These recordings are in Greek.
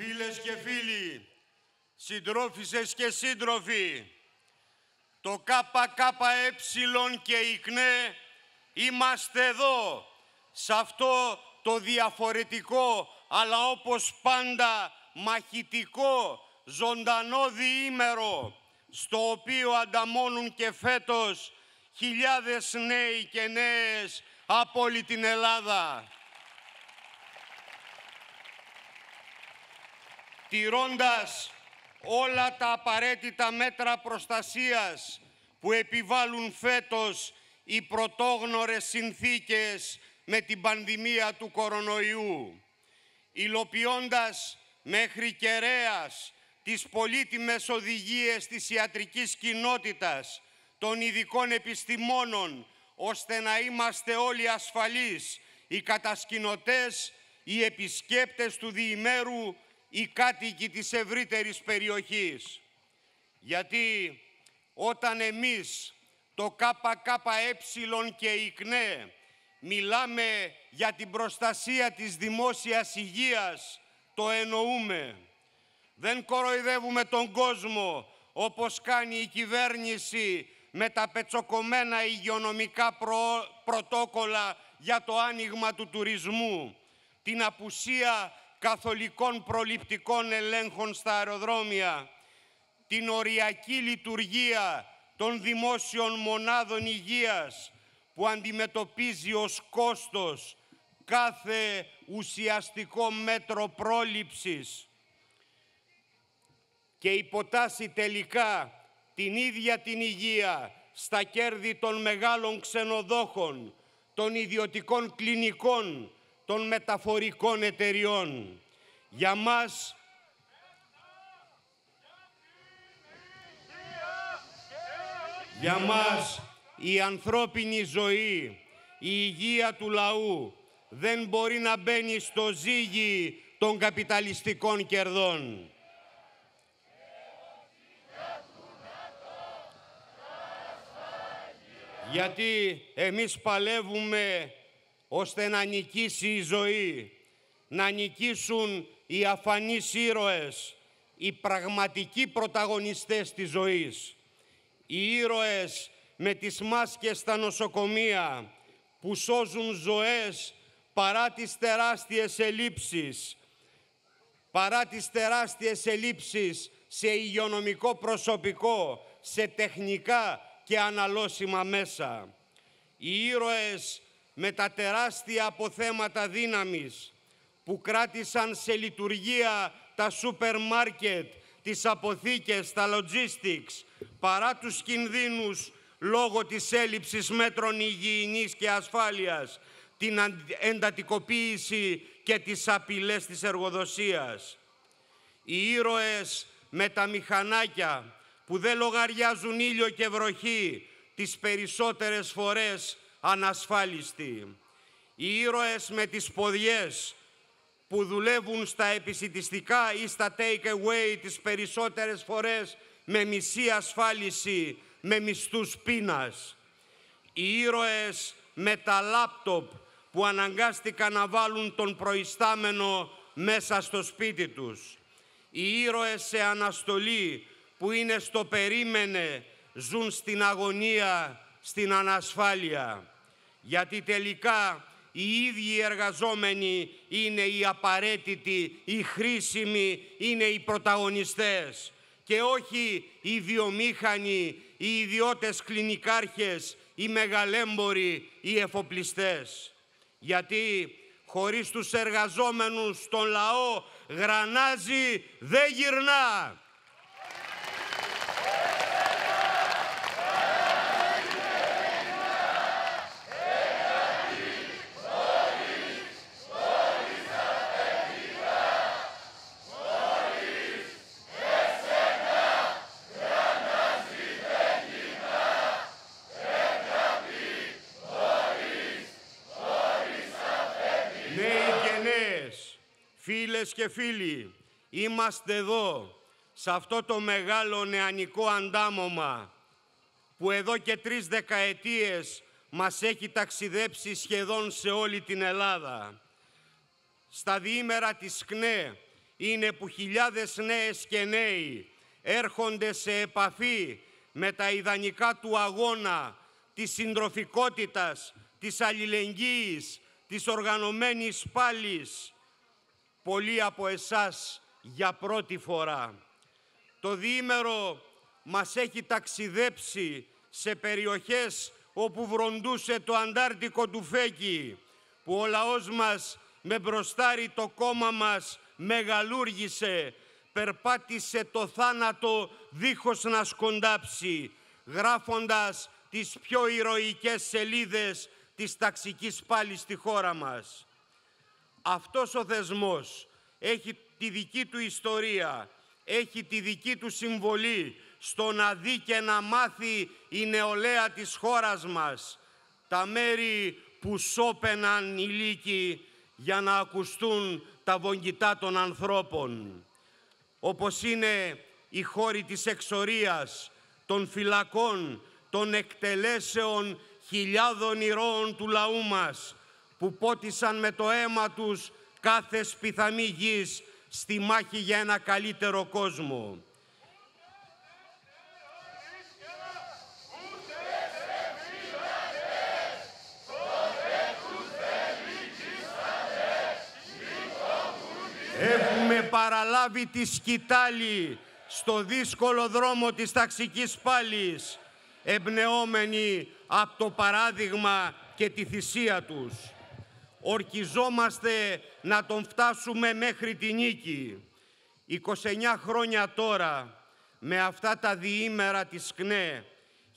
Φίλες και φίλοι, συντρόφισσες και σύντροφοι, το ΚΚΕ και η ΚΝΕ είμαστε εδώ, σε αυτό το διαφορετικό, αλλά όπως πάντα μαχητικό, ζωντανό διήμερο, στο οποίο ανταμώνουν και φέτος χιλιάδες νέοι και νέες από όλη την Ελλάδα. τηρώντας όλα τα απαραίτητα μέτρα προστασίας που επιβάλλουν φέτος οι πρωτόγνωρες συνθήκες με την πανδημία του κορονοϊού, υλοποιώντας μέχρι κεραίας τις πολύτιμες οδηγίες της ιατρικής κοινότητας, των ειδικών επιστημόνων, ώστε να είμαστε όλοι ασφαλείς, οι κατασκηνωτές, οι επισκέπτες του διημέρου οι κάτοικοι της ευρύτερης περιοχής. Γιατί όταν εμείς το ΚΚΕ και η ΚΝΕ μιλάμε για την προστασία της δημόσιας υγείας, το εννοούμε. Δεν κοροϊδεύουμε τον κόσμο όπως κάνει η κυβέρνηση με τα πετσοκομμένα υγειονομικά πρωτόκολλα για το άνοιγμα του τουρισμού, την απουσία καθολικών προληπτικών ελέγχων στα αεροδρόμια, την οριακή λειτουργία των δημόσιων μονάδων υγείας που αντιμετωπίζει ως κόστος κάθε ουσιαστικό μέτρο πρόληψης και υποτάσσει τελικά την ίδια την υγεία στα κέρδη των μεγάλων ξενοδόχων, των ιδιωτικών κλινικών, των μεταφορικών εταιριών. Για μας Για μας η ανθρώπινη ζωή, η υγεία του λαού δεν μπορεί να μπαίνει στο ζύγι των καπιταλιστικών κερδών. Γιατί εμείς παλεύουμε ώστε να νικήσει η ζωή, να νικήσουν οι αφανείς ήρωες, οι πραγματικοί πρωταγωνιστές της ζωής. Οι ήρωες με τις μάσκες στα νοσοκομεία που σώζουν ζωές παρά τις τεράστιες ελλείψεις, παρά τις τεράστιες ελλείψεις σε υγειονομικό προσωπικό, σε τεχνικά και αναλώσιμα μέσα. Οι ήρωες με τα τεράστια αποθέματα δύναμης που κράτησαν σε λειτουργία τα σούπερ μάρκετ, τις αποθήκες, τα logistics, παρά τους κινδύνους λόγω της έλλειψης μέτρων υγιεινής και ασφάλειας, την εντατικοποίηση και τις απειλές της εργοδοσίας. Οι ήρωες με τα μηχανάκια που δεν λογαριάζουν ήλιο και βροχή τις περισσότερες φορές ...ανασφάλιστοι. Οι ήρωες με τις ποδιές που δουλεύουν στα επισητιστικά ή στα take-away τις περισσότερες φορές με μισή ασφάλιση, με μισθούς πείνας. Οι ήρωες με τα λάπτοπ που αναγκάστηκαν να βάλουν τον προϊστάμενο μέσα στο σπίτι τους. Οι ήρωες σε αναστολή που είναι στο περίμενε, ζουν στην αγωνία στην ανασφάλεια. Γιατί τελικά οι ίδιοι οι εργαζόμενοι είναι οι απαραίτητοι, οι χρήσιμοι, είναι οι πρωταγωνιστές και όχι οι βιομήχανοι, οι ιδιώτες κλινικάρχες, οι μεγαλέμποροι, οι εφοπλιστές. Γιατί χωρίς τους εργαζόμενους τον λαό γρανάζει δεν γυρνά. φίλες και φίλοι, είμαστε εδώ, σε αυτό το μεγάλο νεανικό αντάμωμα, που εδώ και τρεις δεκαετίες μας έχει ταξιδέψει σχεδόν σε όλη την Ελλάδα. Στα διήμερα της ΚΝΕ είναι που χιλιάδες νέες και νέοι έρχονται σε επαφή με τα ιδανικά του αγώνα, της συντροφικότητας, της αλληλεγγύης, της οργανωμένης πάλης, πολλοί από εσάς για πρώτη φορά. Το διήμερο μας έχει ταξιδέψει σε περιοχές όπου βροντούσε το αντάρτικο του φέκι, που ο λαός μας με μπροστάρι το κόμμα μας μεγαλούργησε, περπάτησε το θάνατο δίχως να σκοντάψει, γράφοντας τις πιο ηρωικές σελίδες της ταξικής πάλης στη χώρα μας. Αυτός ο θεσμός έχει τη δική του ιστορία, έχει τη δική του συμβολή στο να δει και να μάθει η νεολαία της χώρας μας τα μέρη που σώπαιναν οι λύκοι για να ακουστούν τα βογγητά των ανθρώπων. Όπως είναι οι χώροι της εξορίας, των φυλακών, των εκτελέσεων χιλιάδων ηρώων του λαού μας, που πότισαν με το αίμα τους κάθε σπιθαμή στη μάχη για ένα καλύτερο κόσμο. Έχουμε παραλάβει τη σκητάλη στο δύσκολο δρόμο της ταξικής πάλης, εμπνεόμενοι από το παράδειγμα και τη θυσία τους ορκιζόμαστε να τον φτάσουμε μέχρι τη νίκη. 29 χρόνια τώρα, με αυτά τα διήμερα της ΚΝΕ,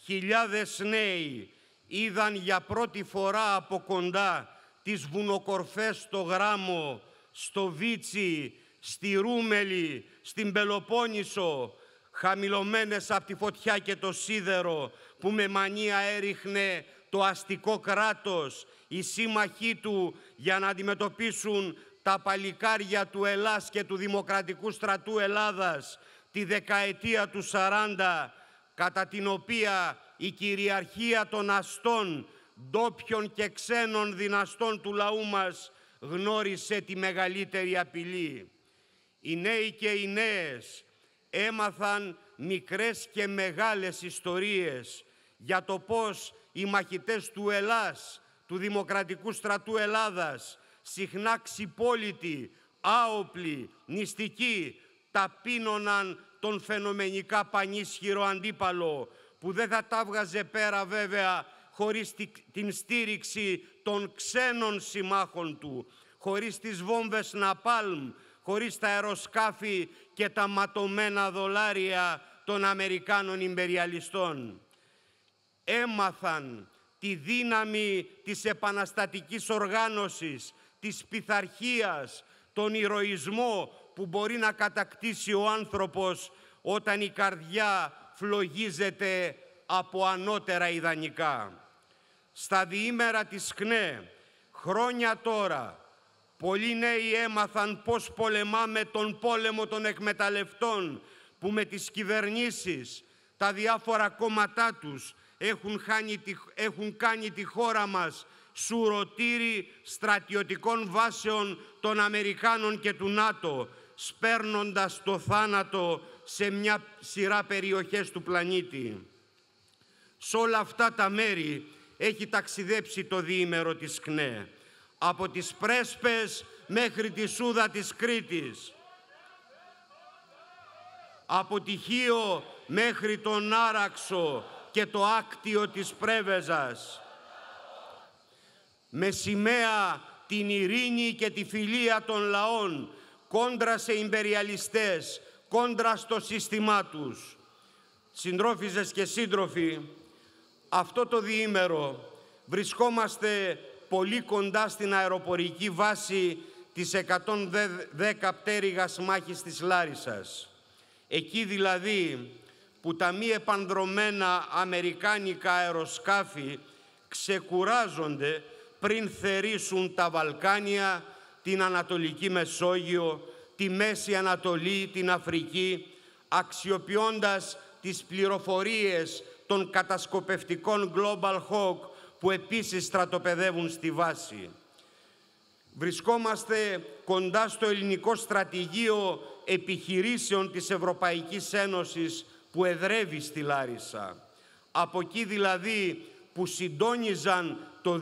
χιλιάδες νέοι είδαν για πρώτη φορά από κοντά τις βουνοκορφές στο Γράμμο, στο Βίτσι, στη Ρούμελη, στην Πελοπόννησο, χαμηλωμένες από τη φωτιά και το σίδερο που με μανία έριχνε το αστικό κράτος οι σύμμαχοί του για να αντιμετωπίσουν τα παλικάρια του Ελλάς και του Δημοκρατικού Στρατού Ελλάδας τη δεκαετία του 40, κατά την οποία η κυριαρχία των αστών, ντόπιων και ξένων δυναστών του λαού μας γνώρισε τη μεγαλύτερη απειλή. Οι νέοι και οι νέες έμαθαν μικρές και μεγάλες ιστορίες για το πώς οι μαχητές του Ελλάς του Δημοκρατικού Στρατού Ελλάδας, συχνά ξυπόλοιτοι, άοπλοι, νηστικοί, ταπείνωναν τον φαινομενικά πανίσχυρο αντίπαλο, που δεν θα τα βγαζε πέρα βέβαια χωρίς την στήριξη των ξένων συμμάχων του, χωρίς τις βόμβες Ναπάλμ, χωρίς τα αεροσκάφη και τα ματωμένα δολάρια των Αμερικάνων Ιμπεριαλιστών. Έμαθαν τη δύναμη της επαναστατικής οργάνωσης, της πειθαρχίας, τον ηρωισμό που μπορεί να κατακτήσει ο άνθρωπος όταν η καρδιά φλογίζεται από ανώτερα ιδανικά. Στα διήμερα της ΧΝΕ, χρόνια τώρα, πολλοί νέοι έμαθαν πώς πολεμάμε τον πόλεμο των εκμεταλλευτών που με τις κυβερνήσεις, τα διάφορα κόμματά τους, έχουν, έχουν κάνει τη χώρα μας σουρωτήρι στρατιωτικών βάσεων των Αμερικάνων και του ΝΑΤΟ, σπέρνοντας το θάνατο σε μια σειρά περιοχές του πλανήτη. Σε όλα αυτά τα μέρη έχει ταξιδέψει το διήμερο της ΚΝΕ, από τις Πρέσπες μέχρι τη Σούδα της Κρήτης, από τη Χίο μέχρι τον Άραξο, και το άκτιο της πρέβεζας. Με σημαία την ειρήνη και τη φιλία των λαών κόντρα σε ιμπεριαλιστές, κόντρα στο σύστημά τους. Συντρόφιζες και σύντροφοι, αυτό το διήμερο βρισκόμαστε πολύ κοντά στην αεροπορική βάση της 110 πτέρυγας μάχης της Λάρισας. Εκεί δηλαδή που τα μη επανδρομένα αμερικάνικα αεροσκάφη ξεκουράζονται πριν θερήσουν τα Βαλκάνια, την Ανατολική Μεσόγειο, τη Μέση Ανατολή, την Αφρική, αξιοποιώντας τις πληροφορίες των κατασκοπευτικών Global Hawk που επίσης στρατοπεδεύουν στη βάση. Βρισκόμαστε κοντά στο ελληνικό στρατηγείο επιχειρήσεων της Ευρωπαϊκής Ένωσης που εδρεύει στη Λάρισα. Από εκεί δηλαδή που συντόνιζαν το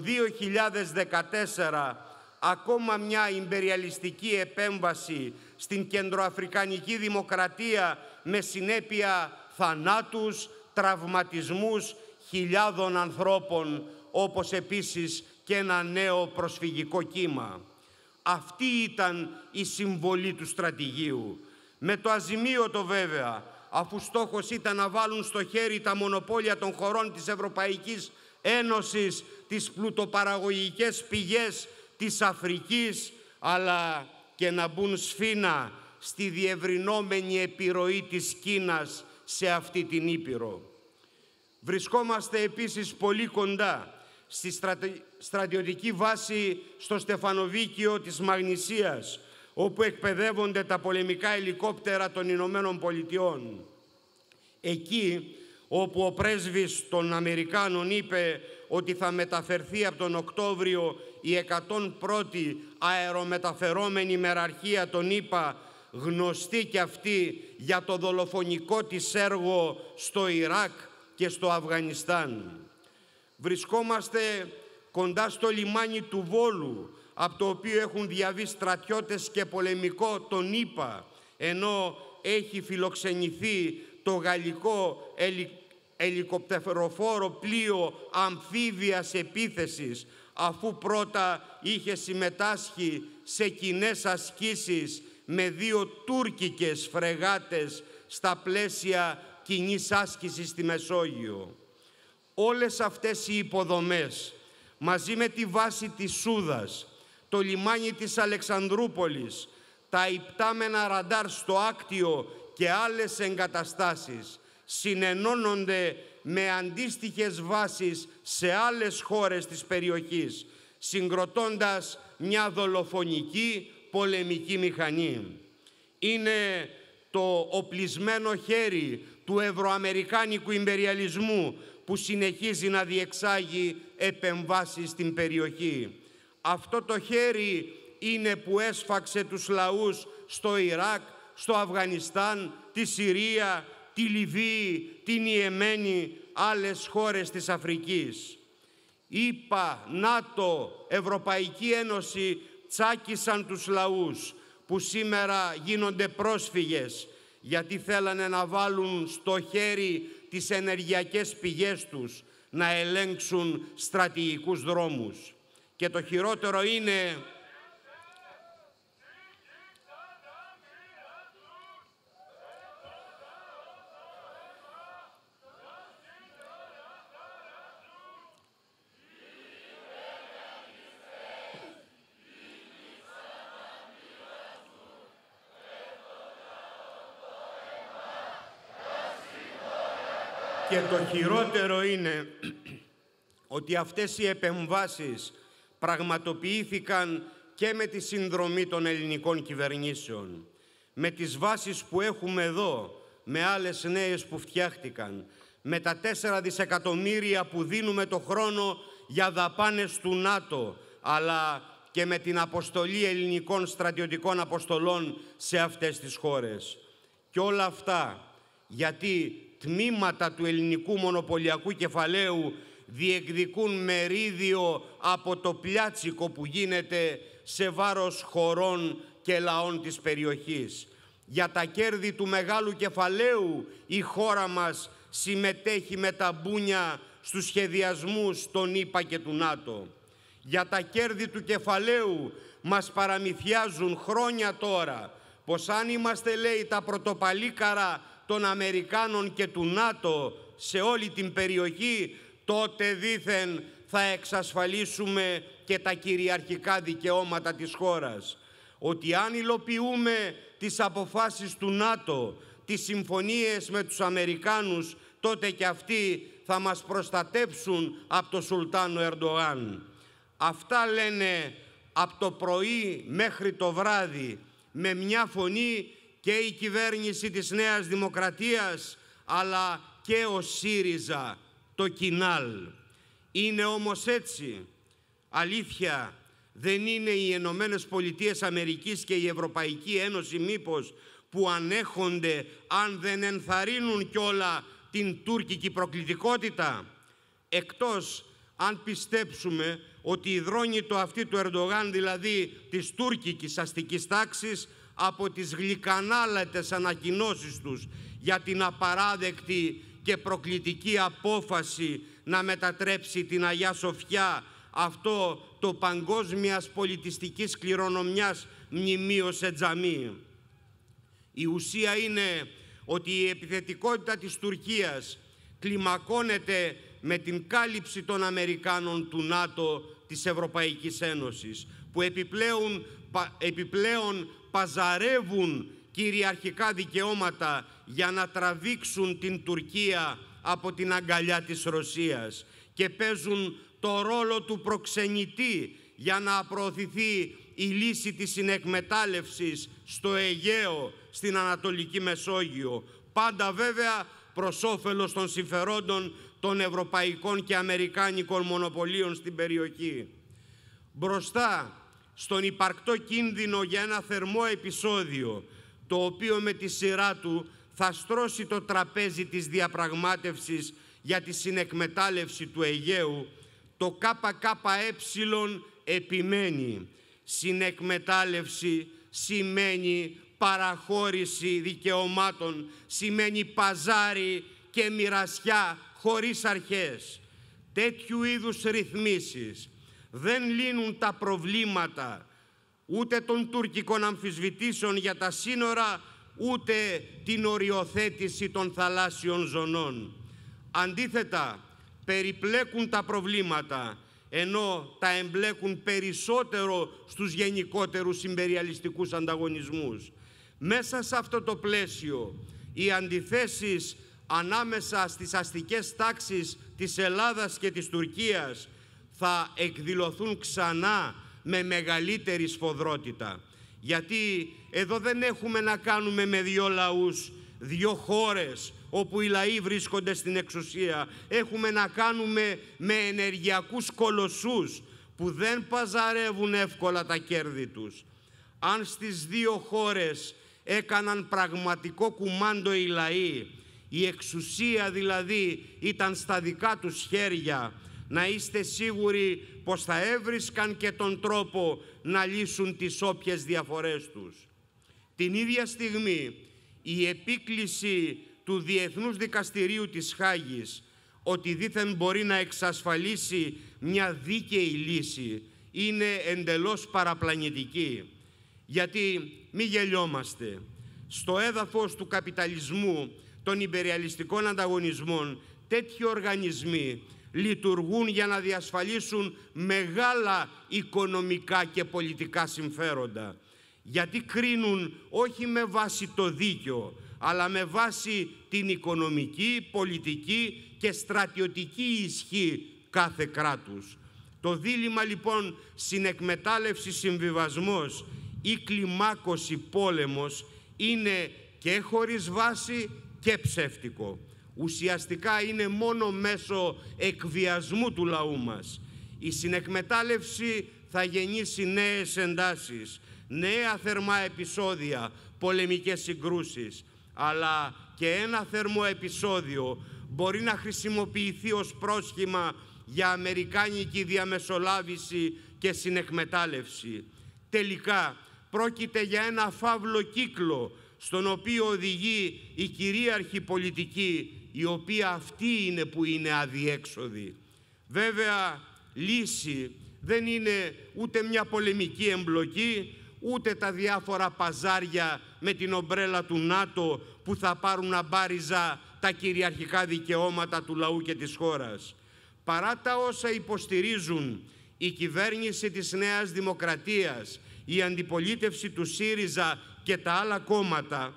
2014 ακόμα μια ιμπεριαλιστική επέμβαση στην κεντροαφρικανική δημοκρατία με συνέπεια θανάτους, τραυματισμούς χιλιάδων ανθρώπων όπως επίσης και ένα νέο προσφυγικό κύμα. Αυτή ήταν η συμβολή του στρατηγίου. Με το αζημίωτο βέβαια αφού στόχος ήταν να βάλουν στο χέρι τα μονοπόλια των χωρών της Ευρωπαϊκής Ένωσης, τις πλουτοπαραγωγικές πηγές της Αφρικής, αλλά και να μπουν σφίνα στη διευρυνόμενη επιρροή της Κίνας σε αυτή την Ήπειρο. Βρισκόμαστε επίσης πολύ κοντά στη στρατιωτική βάση στο Στεφανοβίκιο της Μαγνησίας, όπου εκπαιδεύονται τα πολεμικά ελικόπτερα των Ηνωμένων Πολιτειών. Εκεί όπου ο πρέσβης των Αμερικάνων είπε ότι θα μεταφερθεί από τον Οκτώβριο η 101η αερομεταφερόμενη μεραρχία των ΗΠΑ γνωστή και αυτή για το δολοφονικό της έργο στο Ιράκ και στο Αφγανιστάν. Βρισκόμαστε κοντά στο λιμάνι του Βόλου από το οποίο έχουν διαβεί στρατιώτες και πολεμικό τον ΙΠΑ, ενώ έχει φιλοξενηθεί το γαλλικό ελικοπτεροφόρο πλοίο αμφίβιας επίθεσης, αφού πρώτα είχε συμμετάσχει σε κοινές ασκήσεις με δύο τουρκικές φρεγάτες στα πλαίσια κοινής άσκησης στη Μεσόγειο. Όλες αυτές οι υποδομές, μαζί με τη βάση της Σούδας, το λιμάνι της Αλεξανδρούπολης, τα υπτάμενα ραντάρ στο Άκτιο και άλλες εγκαταστάσεις συνενώνονται με αντίστοιχες βάσεις σε άλλες χώρες της περιοχής, συγκροτώντας μια δολοφονική πολεμική μηχανή. Είναι το οπλισμένο χέρι του ευρωαμερικάνικου ιμπεριαλισμού που συνεχίζει να διεξάγει επεμβάσεις στην περιοχή. Αυτό το χέρι είναι που έσφαξε τους λαούς στο Ιράκ, στο Αφγανιστάν, τη Συρία, τη Λιβύη, την Ιεμένη, άλλες χώρες της Αφρικής. Είπα, ΝΑΤΟ, Ευρωπαϊκή Ένωση τσάκισαν τους λαούς που σήμερα γίνονται πρόσφυγες γιατί θέλανε να βάλουν στο χέρι τις ενεργειακές πηγές τους, να ελέγξουν στρατηγικούς δρόμους. Και το χειρότερο είναι Και το χειρότερο είναι ότι αυτές οι επεμβάσεις πραγματοποιήθηκαν και με τη συνδρομή των ελληνικών κυβερνήσεων, με τις βάσεις που έχουμε εδώ, με άλλες νέες που φτιάχτηκαν, με τα τέσσερα δισεκατομμύρια που δίνουμε το χρόνο για δαπάνες του ΝΑΤΟ, αλλά και με την αποστολή ελληνικών στρατιωτικών αποστολών σε αυτές τις χώρες. Και όλα αυτά γιατί τμήματα του ελληνικού μονοπωλιακού κεφαλαίου διεκδικούν μερίδιο από το πλιάτσικο που γίνεται σε βάρος χωρών και λαών της περιοχής. Για τα κέρδη του μεγάλου κεφαλαίου η χώρα μας συμμετέχει με τα μπούνια στους σχεδιασμούς των ΙΠΑ και του ΝΑΤΟ. Για τα κέρδη του κεφαλαίου μας παραμυθιάζουν χρόνια τώρα πως αν είμαστε, λέει, τα πρωτοπαλίκαρα των Αμερικάνων και του ΝΑΤΟ σε όλη την περιοχή τότε δήθεν θα εξασφαλίσουμε και τα κυριαρχικά δικαιώματα της χώρας. Ότι αν υλοποιούμε τις αποφάσεις του ΝΑΤΟ, τις συμφωνίες με τους Αμερικάνους, τότε και αυτοί θα μας προστατέψουν από το Σουλτάνο Ερντογάν. Αυτά λένε από το πρωί μέχρι το βράδυ με μια φωνή και η κυβέρνηση της Νέας Δημοκρατίας αλλά και ο ΣΥΡΙΖΑ το κοινάλ. Είναι όμως έτσι. Αλήθεια, δεν είναι οι Ενωμένες Πολιτείες Αμερικής και η Ευρωπαϊκή Ένωση μήπως που ανέχονται αν δεν ενθαρρύνουν κιόλα την τουρκική προκλητικότητα. Εκτός αν πιστέψουμε ότι υδρώνει το αυτή του Ερντογάν, δηλαδή της τουρκικής αστικής τάξης, από τις γλυκανάλατες ανακοινώσεις τους για την απαράδεκτη και προκλητική απόφαση να μετατρέψει την Αγιά Σοφιά αυτό το παγκόσμιας πολιτιστικής κληρονομιάς μνημείο σε τζαμί. Η ουσία είναι ότι η επιθετικότητα της Τουρκίας κλιμακώνεται με την κάλυψη των Αμερικάνων του ΝΑΤΟ της Ευρωπαϊκής Ένωσης που επιπλέον, επιπλέον παζαρεύουν κυριαρχικά δικαιώματα για να τραβήξουν την Τουρκία από την αγκαλιά της Ρωσίας και παίζουν το ρόλο του προξενητή για να προωθηθεί η λύση της συνεκμετάλλευσης στο Αιγαίο, στην Ανατολική Μεσόγειο. Πάντα βέβαια προς όφελος των συμφερόντων των ευρωπαϊκών και αμερικάνικων μονοπωλίων στην περιοχή. Μπροστά στον υπαρκτό κίνδυνο για ένα θερμό επεισόδιο, το οποίο με τη σειρά του θα στρώσει το τραπέζι της διαπραγμάτευσης για τη συνεκμετάλλευση του Αιγαίου, το ΚΚΕ επιμένει. Συνεκμετάλλευση σημαίνει παραχώρηση δικαιωμάτων, σημαίνει παζάρι και μοιρασιά χωρίς αρχές. Τέτοιου είδους ρυθμίσεις δεν λύνουν τα προβλήματα ούτε των τουρκικών αμφισβητήσεων για τα σύνορα, ούτε την οριοθέτηση των θαλάσσιων ζωνών. Αντίθετα, περιπλέκουν τα προβλήματα, ενώ τα εμπλέκουν περισσότερο στους γενικότερους συμπεριαλιστικούς ανταγωνισμούς. Μέσα σε αυτό το πλαίσιο, οι αντιθέσεις ανάμεσα στις αστικές τάξεις της Ελλάδας και της Τουρκίας θα εκδηλωθούν ξανά με μεγαλύτερη σφοδρότητα. Γιατί εδώ δεν έχουμε να κάνουμε με δύο λαούς, δύο χώρες όπου οι λαοί βρίσκονται στην εξουσία. Έχουμε να κάνουμε με ενεργειακούς κολοσσούς που δεν παζαρεύουν εύκολα τα κέρδη τους. Αν στις δύο χώρες έκαναν πραγματικό κουμάντο οι λαοί, η εξουσία δηλαδή ήταν στα δικά τους χέρια, να είστε σίγουροι πως θα έβρισκαν και τον τρόπο να λύσουν τις όποιες διαφορές τους. Την ίδια στιγμή η επίκληση του Διεθνούς Δικαστηρίου της Χάγης ότι δήθεν μπορεί να εξασφαλίσει μια δίκαιη λύση είναι εντελώς παραπλανητική. Γιατί μη γελιόμαστε. Στο έδαφος του καπιταλισμού των υπεριαλιστικών ανταγωνισμών τέτοιοι οργανισμοί λειτουργούν για να διασφαλίσουν μεγάλα οικονομικά και πολιτικά συμφέροντα. Γιατί κρίνουν όχι με βάση το δίκαιο, αλλά με βάση την οικονομική, πολιτική και στρατιωτική ισχύ κάθε κράτους. Το δίλημα λοιπόν συνεκμετάλλευσης συμβιβασμός ή κλιμάκωση πόλεμος είναι και χωρίς βάση και ψεύτικο ουσιαστικά είναι μόνο μέσω εκβιασμού του λαού μας. Η συνεκμετάλλευση θα γεννήσει νέες εντάσεις, νέα θερμά επεισόδια, πολεμικές συγκρούσεις, αλλά και ένα θερμό επεισόδιο μπορεί να χρησιμοποιηθεί ως πρόσχημα για αμερικάνικη διαμεσολάβηση και συνεκμετάλλευση. Τελικά, πρόκειται για ένα φαύλο κύκλο στον οποίο οδηγεί η κυρίαρχη πολιτική η οποία αυτή είναι που είναι αδιέξοδη. Βέβαια, λύση δεν είναι ούτε μια πολεμική εμπλοκή, ούτε τα διάφορα παζάρια με την ομπρέλα του ΝΑΤΟ που θα πάρουν αμπάριζα τα κυριαρχικά δικαιώματα του λαού και της χώρας. Παρά τα όσα υποστηρίζουν η κυβέρνηση της Νέας Δημοκρατίας, η αντιπολίτευση του ΣΥΡΙΖΑ και τα άλλα κόμματα,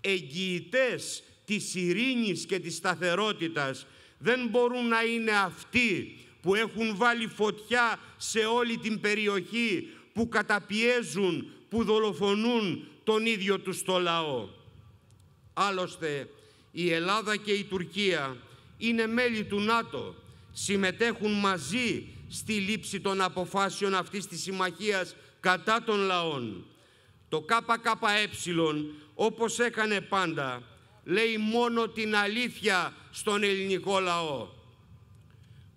εγγυητές της ειρήνης και της σταθερότητας δεν μπορούν να είναι αυτοί που έχουν βάλει φωτιά σε όλη την περιοχή, που καταπιέζουν, που δολοφονούν τον ίδιο τους το λαό. Άλλωστε, η Ελλάδα και η Τουρκία είναι μέλη του ΝΑΤΟ, συμμετέχουν μαζί στη λήψη των αποφάσεων αυτής της συμμαχίας κατά των λαών. Το ΚΚΕ, όπως έκανε πάντα, λέει μόνο την αλήθεια στον ελληνικό λαό.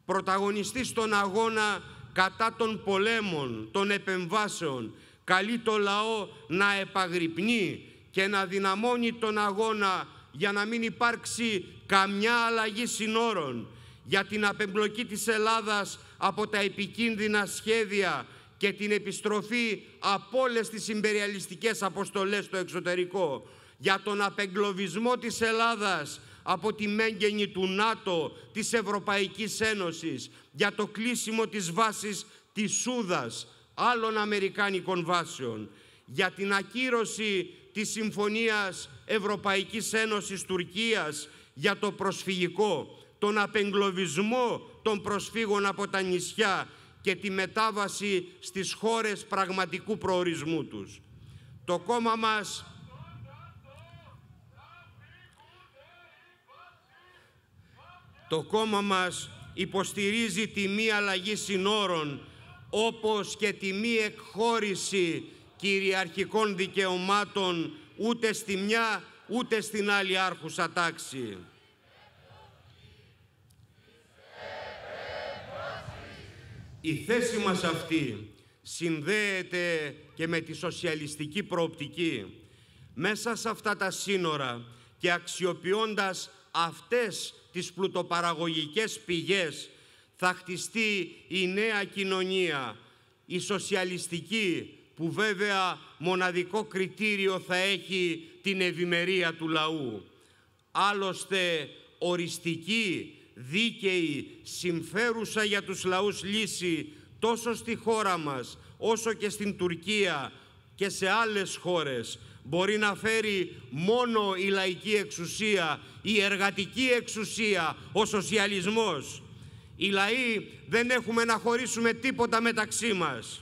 Πρωταγωνιστής στον αγώνα κατά των πολέμων, των επεμβάσεων, καλεί το λαό να επαγρυπνεί και να δυναμώνει τον αγώνα για να μην υπάρξει καμιά αλλαγή συνόρων, για την απεμπλοκή της Ελλάδας από τα επικίνδυνα σχέδια και την επιστροφή από όλες τις συμπεριαλιστικές αποστολές στο εξωτερικό, για τον απεγκλωβισμό της Ελλάδας από τη μέγενη του ΝΑΤΟ, της Ευρωπαϊκής Ένωσης, για το κλείσιμο της βάσης της Σούδας, άλλων Αμερικάνικων βάσεων, για την ακύρωση της Συμφωνίας Ευρωπαϊκής Ένωσης Τουρκίας για το προσφυγικό, τον απεγκλωβισμό των προσφύγων από τα νησιά και τη μετάβαση στις χώρες πραγματικού προορισμού τους. Το κόμμα μας Το κόμμα μας υποστηρίζει τη μη αλλαγής συνόρων, όπως και τη μη εκχώρηση κυριαρχικών δικαιωμάτων ούτε στη μια ούτε στην άλλη άρχουσα τάξη. Η θέση μας αυτή συνδέεται και με τη σοσιαλιστική προοπτική. Μέσα σε αυτά τα σύνορα και αξιοποιώντας αυτές τις πλουτοπαραγωγικές πηγές θα χτιστεί η νέα κοινωνία, η σοσιαλιστική, που βέβαια μοναδικό κριτήριο θα έχει την ευημερία του λαού. Άλλωστε, οριστική, δίκαιη, συμφέρουσα για τους λαούς λύση τόσο στη χώρα μας, όσο και στην Τουρκία και σε άλλες χώρες, μπορεί να φέρει μόνο η λαϊκή εξουσία, η εργατική εξουσία, ο σοσιαλισμός. Οι λαοί δεν έχουμε να χωρίσουμε τίποτα μεταξύ μας.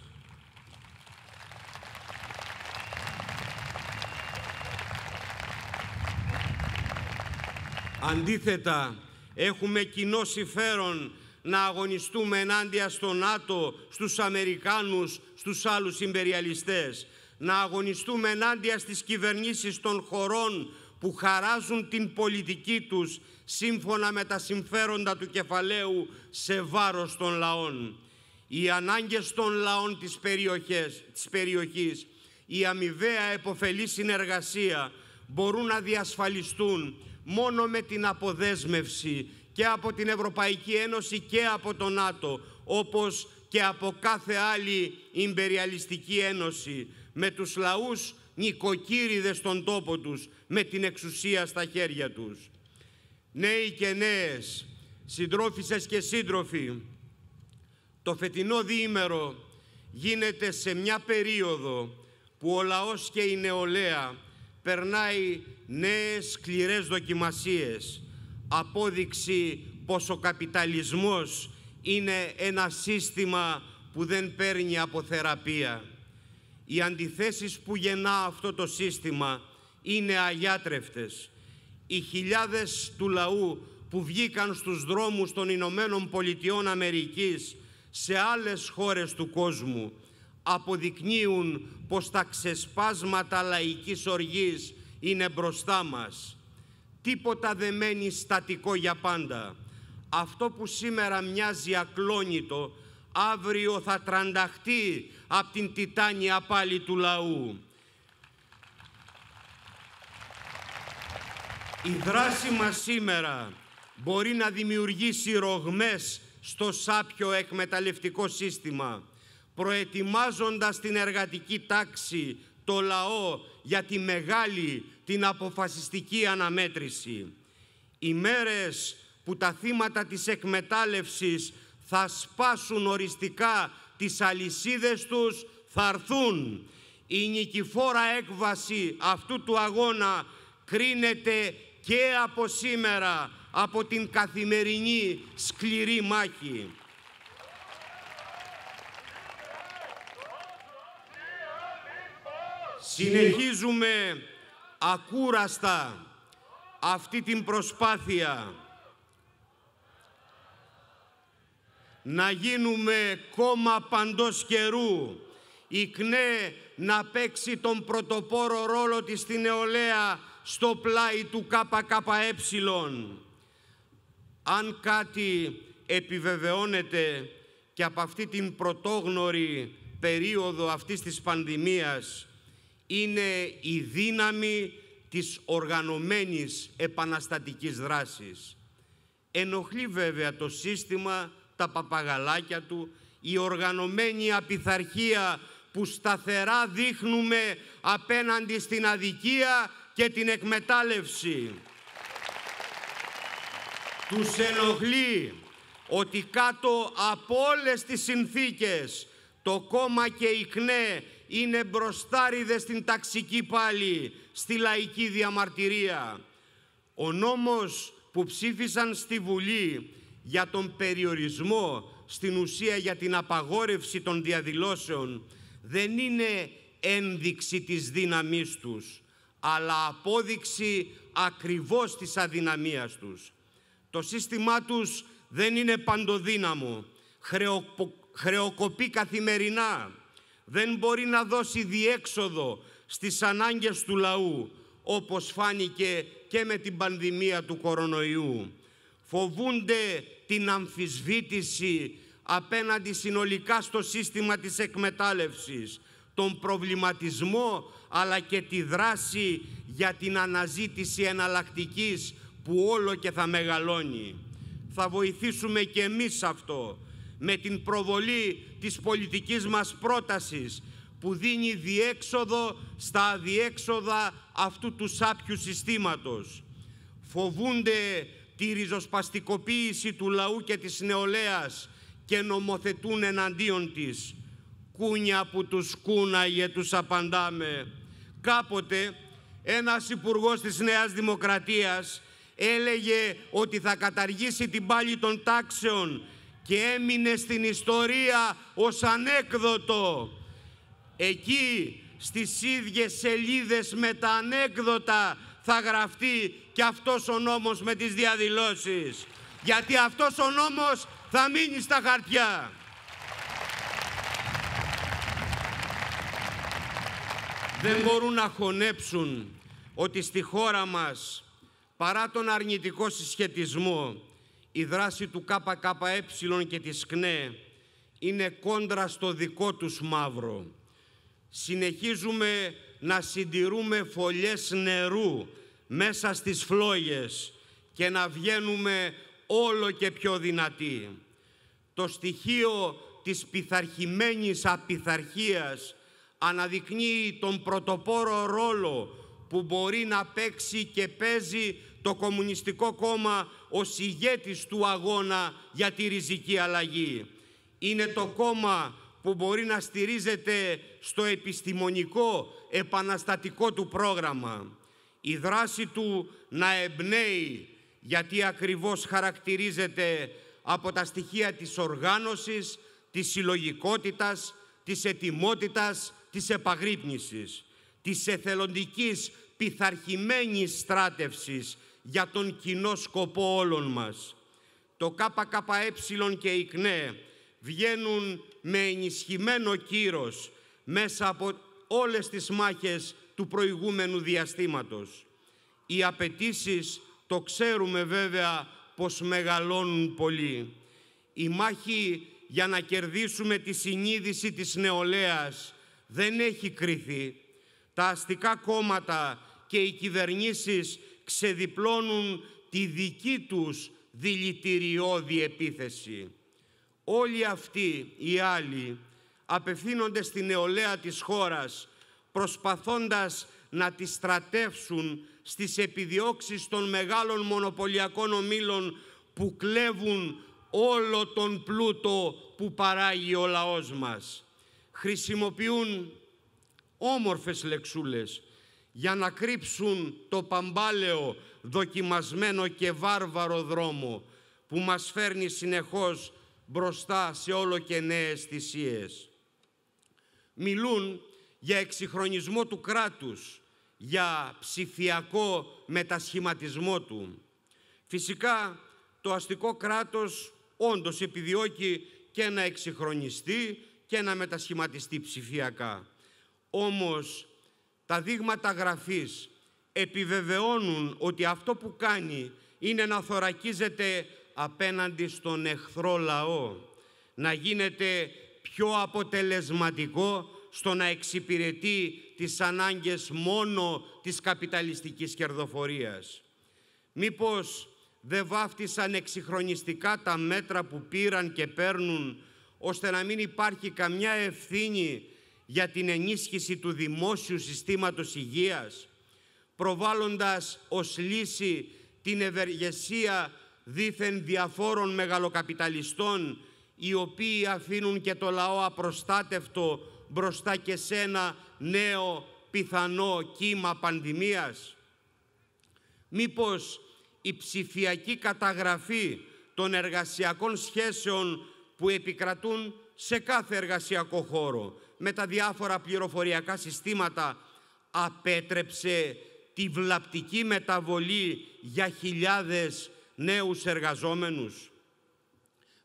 Αντίθετα, έχουμε κοινό συμφέρον να αγωνιστούμε ενάντια στον ΝΑΤΟ, στους Αμερικάνους, στους άλλους συμπεριαλιστές να αγωνιστούμε ενάντια στις κυβερνήσεις των χωρών που χαράζουν την πολιτική τους σύμφωνα με τα συμφέροντα του κεφαλαίου σε βάρος των λαών. Οι ανάγκες των λαών της, περιοχής, η αμοιβαία εποφελή συνεργασία μπορούν να διασφαλιστούν μόνο με την αποδέσμευση και από την Ευρωπαϊκή Ένωση και από τον ΝΑΤΟ, όπως και από κάθε άλλη ιμπεριαλιστική ένωση με τους λαούς νοικοκύριδες στον τόπο τους, με την εξουσία στα χέρια τους. Νέοι και νέες, συντρόφισσες και σύντροφοι, το φετινό διήμερο γίνεται σε μια περίοδο που ο λαός και η νεολαία περνάει νέες σκληρές δοκιμασίες, απόδειξη πως ο καπιταλισμός είναι ένα σύστημα που δεν παίρνει από θεραπεία. Οι αντιθέσεις που γεννά αυτό το σύστημα είναι αγιάτρευτες. Οι χιλιάδες του λαού που βγήκαν στους δρόμους των Ηνωμένων Πολιτειών Αμερικής σε άλλες χώρες του κόσμου αποδεικνύουν πως τα ξεσπάσματα λαϊκής οργής είναι μπροστά μας. Τίποτα δεν μένει στατικό για πάντα. Αυτό που σήμερα μοιάζει ακλόνητο αύριο θα τρανταχτεί από την τιτάνια πάλι του λαού. Η δράση μας σήμερα μπορεί να δημιουργήσει ρογμές στο σάπιο εκμεταλλευτικό σύστημα, προετοιμάζοντας την εργατική τάξη, το λαό, για τη μεγάλη, την αποφασιστική αναμέτρηση. Οι μέρες που τα θύματα της εκμετάλλευσης θα σπάσουν οριστικά τις αλυσίδες τους, θα έρθουν. Η νικηφόρα έκβαση αυτού του αγώνα κρίνεται και από σήμερα, από την καθημερινή σκληρή μάχη. Συνεχίζουμε ακούραστα αυτή την προσπάθεια να γίνουμε κόμμα παντός καιρού. Η ΚΝΕ να παίξει τον πρωτοπόρο ρόλο της στην νεολαία στο πλάι του ΚΚΕ. Αν κάτι επιβεβαιώνεται και από αυτή την πρωτόγνωρη περίοδο αυτής της πανδημίας είναι η δύναμη της οργανωμένης επαναστατικής δράσης. Ενοχλεί βέβαια το σύστημα τα παπαγαλάκια του, η οργανωμένη απειθαρχία που σταθερά δείχνουμε απέναντι στην αδικία και την εκμετάλλευση. τους ενοχλεί ότι κάτω από όλες τις συνθήκες το κόμμα και η ΚΝΕ είναι μπροστάριδες στην ταξική πάλι, στη λαϊκή διαμαρτυρία. Ο νόμος που ψήφισαν στη Βουλή για τον περιορισμό, στην ουσία για την απαγόρευση των διαδηλώσεων, δεν είναι ένδειξη της δύναμής τους, αλλά απόδειξη ακριβώς της αδυναμίας τους. Το σύστημά τους δεν είναι παντοδύναμο, χρεοκοπεί καθημερινά, δεν μπορεί να δώσει διέξοδο στις ανάγκες του λαού, όπως φάνηκε και με την πανδημία του κορονοϊού. Φοβούνται την αμφισβήτηση απέναντι συνολικά στο σύστημα της εκμετάλλευσης, τον προβληματισμό αλλά και τη δράση για την αναζήτηση εναλλακτικής που όλο και θα μεγαλώνει. Θα βοηθήσουμε και εμείς αυτό με την προβολή της πολιτικής μας πρότασης που δίνει διέξοδο στα αδιέξοδα αυτού του σάπιου συστήματος. Φοβούνται τη ριζοσπαστικοποίηση του λαού και της νεολαίας και νομοθετούν εναντίον της. Κούνια που τους κούναγε τους απαντάμε. Κάποτε ένας υπουργός της Νέας Δημοκρατίας έλεγε ότι θα καταργήσει την πάλη των τάξεων και έμεινε στην ιστορία ως ανέκδοτο. Εκεί στις ίδιες σελίδες με τα ανέκδοτα θα γραφτεί και αυτός ο νόμος με τις διαδηλώσεις. Γιατί αυτός ο νόμος θα μείνει στα χαρτιά. Δεν μπορούν να χωνέψουν ότι στη χώρα μας, παρά τον αρνητικό συσχετισμό, η δράση του ΚΚΕ και της ΚΝΕ είναι κόντρα στο δικό τους μαύρο. Συνεχίζουμε να συντηρούμε φωλιές νερού μέσα στις φλόγες και να βγαίνουμε όλο και πιο δυνατοί. Το στοιχείο της πειθαρχημένης απειθαρχίας αναδεικνύει τον πρωτοπόρο ρόλο που μπορεί να παίξει και παίζει το Κομμουνιστικό Κόμμα ως ηγέτης του αγώνα για τη ριζική αλλαγή. Είναι το κόμμα που μπορεί να στηρίζεται στο επιστημονικό επαναστατικό του πρόγραμμα η δράση του να εμπνέει γιατί ακριβώς χαρακτηρίζεται από τα στοιχεία της οργάνωσης, της συλλογικότητας, της ετοιμότητας, της επαγρύπνησης, της εθελοντικής πειθαρχημένης στράτευσης για τον κοινό σκοπό όλων μας. Το ΚΚΕ και η ΚΝΕ βγαίνουν με ενισχυμένο κύρος μέσα από όλες τις μάχες του προηγούμενου διαστήματος. Οι απαιτήσεις το ξέρουμε βέβαια πως μεγαλώνουν πολύ. Η μάχη για να κερδίσουμε τη συνείδηση της νεολαίας δεν έχει κριθεί. Τα αστικά κόμματα και οι κυβερνήσεις ξεδιπλώνουν τη δική τους δηλητηριώδη επίθεση. Όλοι αυτοί οι άλλοι απευθύνονται στη νεολαία της χώρας προσπαθώντας να τη στρατεύσουν στις επιδιώξεις των μεγάλων μονοπωλιακών ομίλων που κλέβουν όλο τον πλούτο που παράγει ο λαός μας. Χρησιμοποιούν όμορφες λεξούλες για να κρύψουν το παμπάλαιο δοκιμασμένο και βάρβαρο δρόμο που μας φέρνει συνεχώς μπροστά σε όλο και νέες θυσίες. Μιλούν για εξυγχρονισμό του κράτους, για ψηφιακό μετασχηματισμό του. Φυσικά, το αστικό κράτος όντως επιδιώκει και να εξυγχρονιστεί και να μετασχηματιστεί ψηφιακά. Όμως, τα δείγματα γραφής επιβεβαιώνουν ότι αυτό που κάνει είναι να θωρακίζεται απέναντι στον εχθρό λαό, να γίνεται πιο αποτελεσματικό στο να εξυπηρετεί τις ανάγκες μόνο της καπιταλιστικής κερδοφορίας. Μήπως δεν βάφτισαν εξυγχρονιστικά τα μέτρα που πήραν και παίρνουν ώστε να μην υπάρχει καμιά ευθύνη για την ενίσχυση του δημόσιου συστήματος υγείας, προβάλλοντας ως λύση την ευεργεσία δήθεν διαφόρων μεγαλοκαπιταλιστών, οι οποίοι αφήνουν και το λαό απροστάτευτο μπροστά και σε ένα νέο πιθανό κύμα πανδημίας. Μήπως η ψηφιακή καταγραφή των εργασιακών σχέσεων που επικρατούν σε κάθε εργασιακό χώρο με τα διάφορα πληροφοριακά συστήματα απέτρεψε τη βλαπτική μεταβολή για χιλιάδες νέους εργαζόμενους.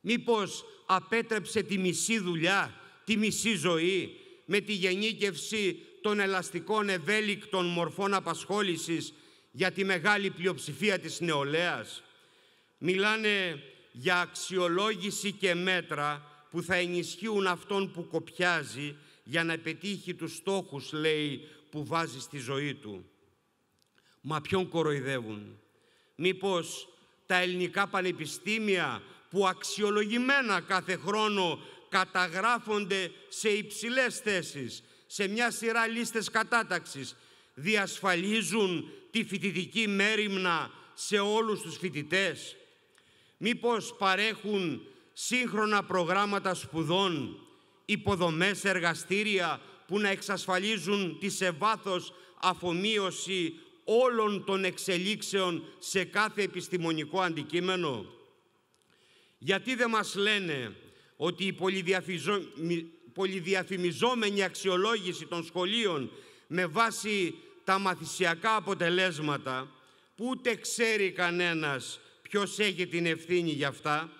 Μήπως απέτρεψε τη μισή δουλειά τη μισή ζωή με τη γενίκευση των ελαστικών ευέλικτων μορφών απασχόλησης για τη μεγάλη πλειοψηφία της νεολαίας. Μιλάνε για αξιολόγηση και μέτρα που θα ενισχύουν αυτόν που κοπιάζει για να πετύχει τους στόχους, λέει, που βάζει στη ζωή του. Μα ποιον κοροϊδεύουν. Μήπως τα ελληνικά πανεπιστήμια που αξιολογημένα κάθε χρόνο καταγράφονται σε υψηλές θέσεις, σε μια σειρά λίστες κατάταξης, διασφαλίζουν τη φοιτητική μέρημνα σε όλους τους φοιτητές. Μήπως παρέχουν σύγχρονα προγράμματα σπουδών, υποδομές, εργαστήρια που να εξασφαλίζουν τη σε βάθος αφομοίωση όλων των εξελίξεων σε κάθε επιστημονικό αντικείμενο. Γιατί δεν μας λένε ότι η πολυδιαφημιζόμενη αξιολόγηση των σχολείων με βάση τα μαθησιακά αποτελέσματα, που ούτε ξέρει κανένας ποιος έχει την ευθύνη για αυτά,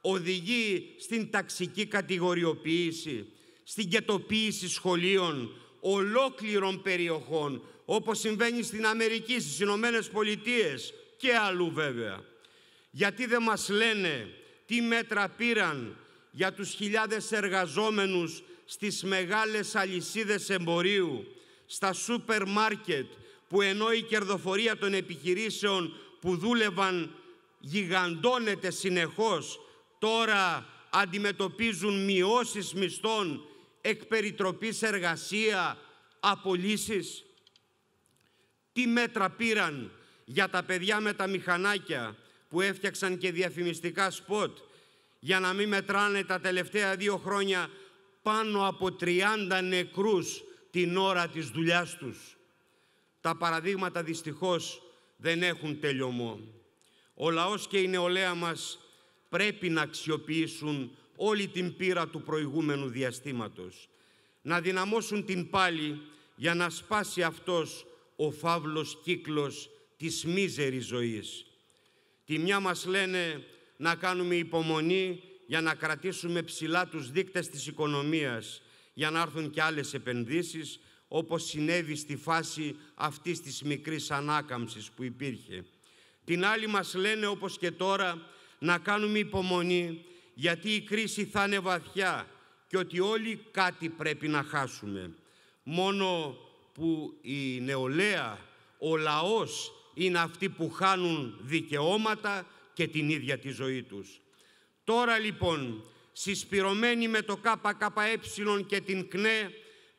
οδηγεί στην ταξική κατηγοριοποίηση, στην κετοποίηση σχολείων, ολόκληρων περιοχών, όπως συμβαίνει στην Αμερική, στις Ηνωμένες Πολιτείες και αλλού βέβαια. Γιατί δεν μας λένε τι μέτρα πήραν για τους χιλιάδες εργαζόμενους στις μεγάλες αλυσίδες εμπορίου, στα σούπερ μάρκετ, που ενώ η κερδοφορία των επιχειρήσεων που δούλευαν γιγαντώνεται συνεχώς, τώρα αντιμετωπίζουν μειώσεις μισθών, εκπεριτροπής εργασία, απολύσεις. Τι μέτρα πήραν για τα παιδιά με τα μηχανάκια που έφτιαξαν και διαφημιστικά σποτ για να μην μετράνε τα τελευταία δύο χρόνια πάνω από 30 νεκρούς την ώρα της δουλειάς τους. Τα παραδείγματα δυστυχώς δεν έχουν τελειωμό. Ο λαός και η νεολαία μας πρέπει να αξιοποιήσουν όλη την πείρα του προηγούμενου διαστήματος, να δυναμώσουν την πάλι για να σπάσει αυτός ο φαύλος κύκλος της μίζερης ζωής. Τη μια μας λένε να κάνουμε υπομονή για να κρατήσουμε ψηλά τους δείκτες της οικονομίας, για να έρθουν και άλλες επενδύσεις, όπως συνέβη στη φάση αυτής της μικρής ανάκαμψης που υπήρχε. Την άλλη μας λένε, όπως και τώρα, να κάνουμε υπομονή, γιατί η κρίση θα είναι βαθιά και ότι όλοι κάτι πρέπει να χάσουμε. Μόνο που η νεολαία, ο λαός, είναι αυτοί που χάνουν δικαιώματα και την ίδια τη ζωή τους. Τώρα λοιπόν, συσπηρωμένοι με το ΚΚΕ και την ΚΝΕ,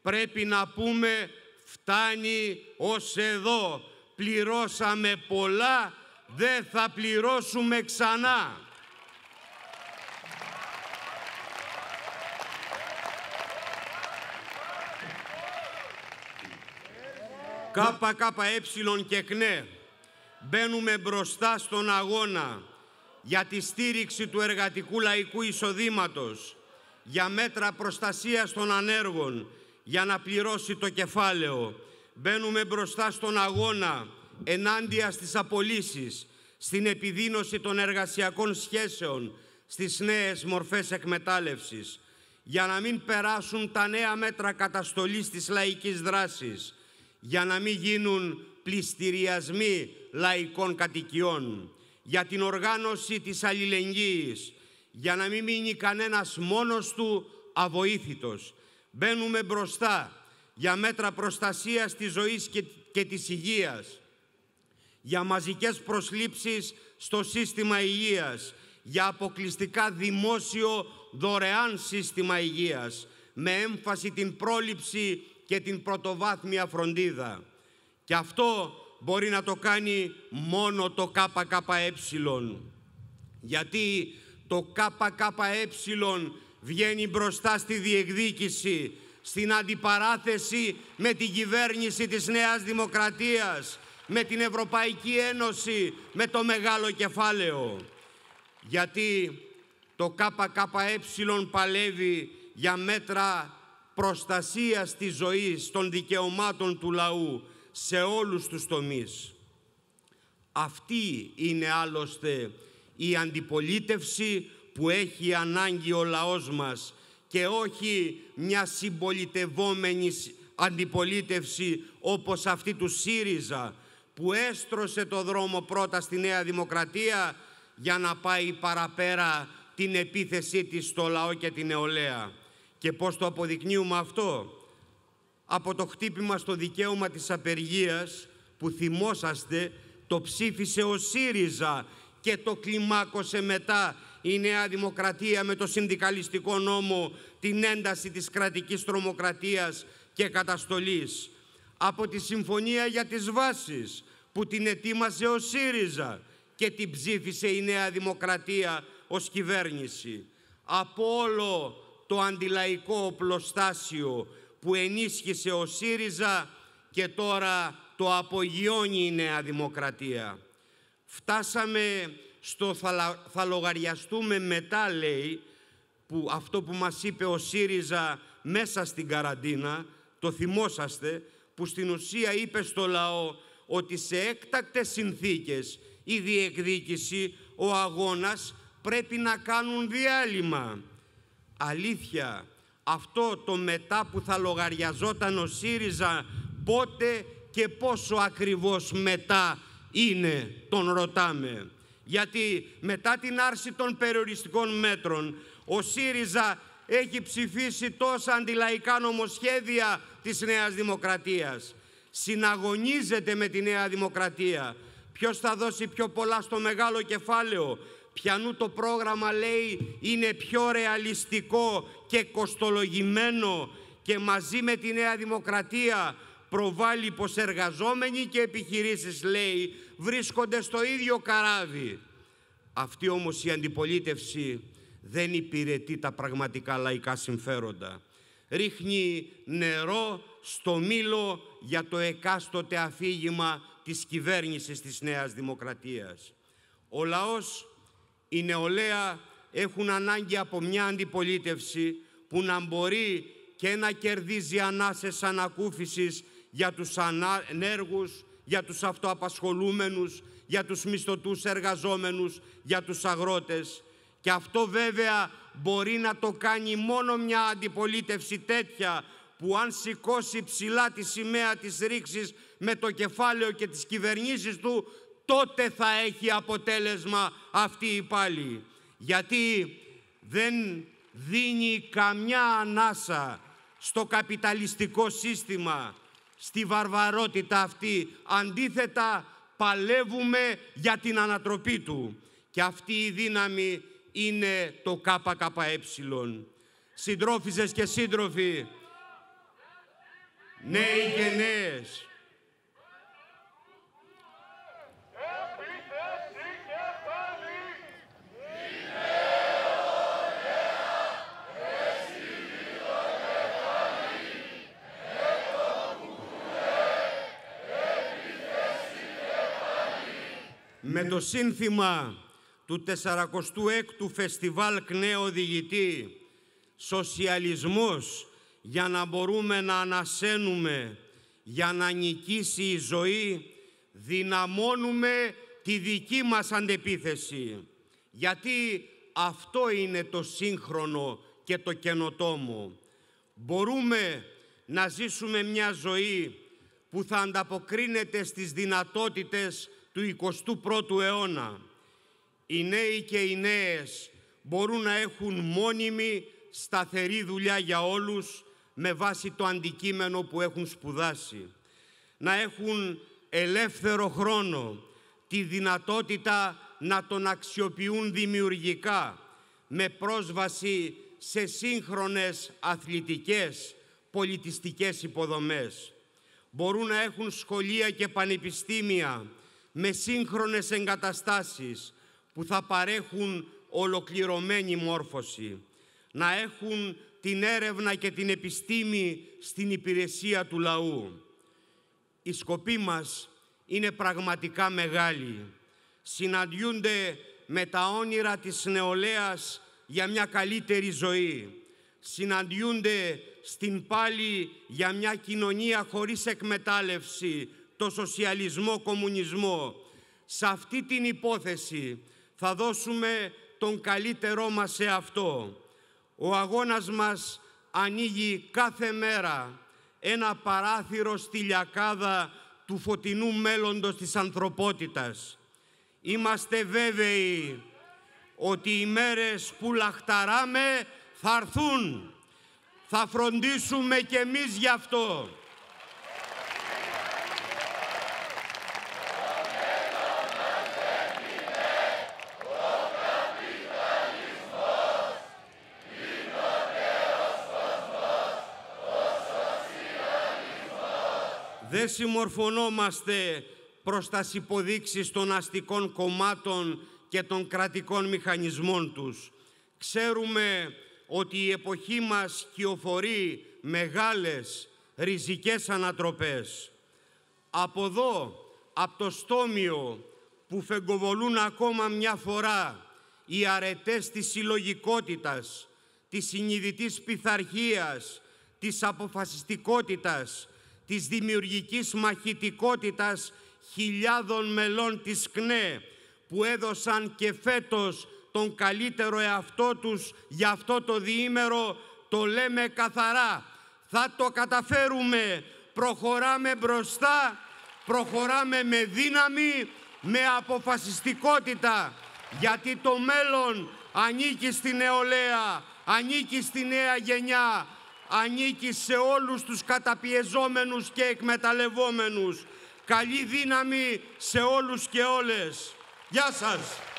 πρέπει να πούμε φτάνει ως εδώ. Πληρώσαμε πολλά, δεν θα πληρώσουμε ξανά. ΚΚΕ και ΚΝΕ μπαίνουμε μπροστά στον αγώνα για τη στήριξη του εργατικού λαϊκού εισοδήματος, για μέτρα προστασίας των ανέργων, για να πληρώσει το κεφάλαιο. Μπαίνουμε μπροστά στον αγώνα ενάντια στις απολύσεις, στην επιδίνωση των εργασιακών σχέσεων, στις νέες μορφές εκμετάλλευσης, για να μην περάσουν τα νέα μέτρα καταστολής της λαϊκής δράσης, για να μην γίνουν πληστηριασμοί λαϊκών κατοικιών, για την οργάνωση της αλληλεγγύης, για να μην μείνει κανένας μόνος του αβοήθητος. Μπαίνουμε μπροστά για μέτρα προστασίας της ζωής και της υγείας, για μαζικές προσλήψεις στο σύστημα υγείας, για αποκλειστικά δημόσιο δωρεάν σύστημα υγείας, με έμφαση την πρόληψη και την πρωτοβάθμια φροντίδα. Και αυτό μπορεί να το κάνει μόνο το ΚΚΕ. Γιατί το ΚΚΕ βγαίνει μπροστά στη διεκδίκηση, στην αντιπαράθεση με την κυβέρνηση της Νέας Δημοκρατίας, με την Ευρωπαϊκή Ένωση, με το μεγάλο κεφάλαιο. Γιατί το ΚΚΕ παλεύει για μέτρα προστασίας της ζωής των δικαιωμάτων του λαού, σε όλους τους τομείς. Αυτή είναι άλλωστε η αντιπολίτευση που έχει ανάγκη ο λαός μας και όχι μια συμπολιτευόμενη αντιπολίτευση όπως αυτή του ΣΥΡΙΖΑ που έστρωσε το δρόμο πρώτα στη Νέα Δημοκρατία για να πάει παραπέρα την επίθεσή της στο λαό και την νεολαία. Και πώς το αποδεικνύουμε αυτό από το χτύπημα στο δικαίωμα της απεργίας που θυμόσαστε το ψήφισε ο ΣΥΡΙΖΑ και το κλιμάκωσε μετά η Νέα Δημοκρατία με το συνδικαλιστικό νόμο την ένταση της κρατικής τρομοκρατίας και καταστολής. Από τη Συμφωνία για τις Βάσεις που την ετοίμασε ο ΣΥΡΙΖΑ και την ψήφισε η Νέα Δημοκρατία ως κυβέρνηση. Από όλο το αντιλαϊκό οπλοστάσιο που ενίσχυσε ο ΣΥΡΙΖΑ και τώρα το απογειώνει η Νέα Δημοκρατία. Φτάσαμε στο θα, λογαριαστούμε μετά, λέει, που αυτό που μας είπε ο ΣΥΡΙΖΑ μέσα στην καραντίνα, το θυμόσαστε, που στην ουσία είπε στο λαό ότι σε έκτακτες συνθήκες η διεκδίκηση, ο αγώνας πρέπει να κάνουν διάλειμμα. Αλήθεια, αυτό το μετά που θα λογαριαζόταν ο ΣΥΡΙΖΑ πότε και πόσο ακριβώς μετά είναι, τον ρωτάμε. Γιατί μετά την άρση των περιοριστικών μέτρων, ο ΣΥΡΙΖΑ έχει ψηφίσει τόσα αντιλαϊκά νομοσχέδια της Νέας Δημοκρατίας. Συναγωνίζεται με τη Νέα Δημοκρατία. Ποιος θα δώσει πιο πολλά στο μεγάλο κεφάλαιο, πιανού το πρόγραμμα λέει είναι πιο ρεαλιστικό και κοστολογημένο και μαζί με τη Νέα Δημοκρατία προβάλλει πως εργαζόμενοι και επιχειρήσεις λέει βρίσκονται στο ίδιο καράβι. Αυτή όμως η αντιπολίτευση δεν υπηρετεί τα πραγματικά λαϊκά συμφέροντα. Ρίχνει νερό στο μήλο για το εκάστοτε αφήγημα της κυβέρνησης της Νέας Δημοκρατίας. Ο λαός η νεολαία έχουν ανάγκη από μια αντιπολίτευση που να μπορεί και να κερδίζει ανάσες ανακούφισης για τους ανέργους, για τους αυτοαπασχολούμενους, για τους μισθωτούς εργαζόμενους, για τους αγρότες. Και αυτό βέβαια μπορεί να το κάνει μόνο μια αντιπολίτευση τέτοια που αν σηκώσει ψηλά τη σημαία της ρήξης με το κεφάλαιο και τις κυβερνήσεις του τότε θα έχει αποτέλεσμα αυτή η πάλι. Γιατί δεν δίνει καμιά ανάσα στο καπιταλιστικό σύστημα, στη βαρβαρότητα αυτή. Αντίθετα, παλεύουμε για την ανατροπή του. Και αυτή η δύναμη είναι το ΚΚΕ. Συντρόφιζες και σύντροφοι, νέοι και νέες, με το σύνθημα του 46ου Φεστιβάλ Κνέο Οδηγητή «Σοσιαλισμός για να μπορούμε να ανασένουμε, για να νικήσει η ζωή, δυναμώνουμε τη δική μας αντεπίθεση». Γιατί αυτό είναι το σύγχρονο και το καινοτόμο. Μπορούμε να ζήσουμε μια ζωή που θα ανταποκρίνεται στις δυνατότητες του 21ου αιώνα. Οι νέοι και οι νέες μπορούν να έχουν μόνιμη, σταθερή δουλειά για όλους με βάση το αντικείμενο που έχουν σπουδάσει. Να έχουν ελεύθερο χρόνο, τη δυνατότητα να τον αξιοποιούν δημιουργικά, με πρόσβαση σε σύγχρονες αθλητικές, πολιτιστικές υποδομές. Μπορούν να έχουν σχολεία και πανεπιστήμια με σύγχρονες εγκαταστάσεις που θα παρέχουν ολοκληρωμένη μόρφωση, να έχουν την έρευνα και την επιστήμη στην υπηρεσία του λαού. Η σκοπή μας είναι πραγματικά μεγάλη. Συναντιούνται με τα όνειρα της νεολαίας για μια καλύτερη ζωή. Συναντιούνται στην πάλη για μια κοινωνία χωρίς εκμετάλλευση, το σοσιαλισμό-κομμουνισμό. Σε αυτή την υπόθεση θα δώσουμε τον καλύτερό μας σε αυτό. Ο αγώνας μας ανοίγει κάθε μέρα ένα παράθυρο στη λιακάδα του φωτεινού μέλλοντος της ανθρωπότητας. Είμαστε βέβαιοι ότι οι μέρες που λαχταράμε θα έρθουν. Θα φροντίσουμε κι εμείς γι' αυτό. δεν συμμορφωνόμαστε προς τας υποδείξεις των αστικών κομμάτων και των κρατικών μηχανισμών τους. Ξέρουμε ότι η εποχή μας κυοφορεί μεγάλες ριζικές ανατροπές. Από εδώ, από το στόμιο που φεγκοβολούν ακόμα μια φορά οι αρετές της συλλογικότητας, της συνειδητής πειθαρχίας, της αποφασιστικότητας, της δημιουργικής μαχητικότητας χιλιάδων μελών της ΚΝΕ που έδωσαν και φέτος τον καλύτερο εαυτό τους για αυτό το διήμερο το λέμε καθαρά. Θα το καταφέρουμε, προχωράμε μπροστά, προχωράμε με δύναμη, με αποφασιστικότητα, γιατί το μέλλον ανήκει στην νεολαία, ανήκει στη νέα γενιά, ανήκει σε όλους τους καταπιεζόμενους και εκμεταλλευόμενους. Καλή δύναμη σε όλους και όλες. Γεια σας.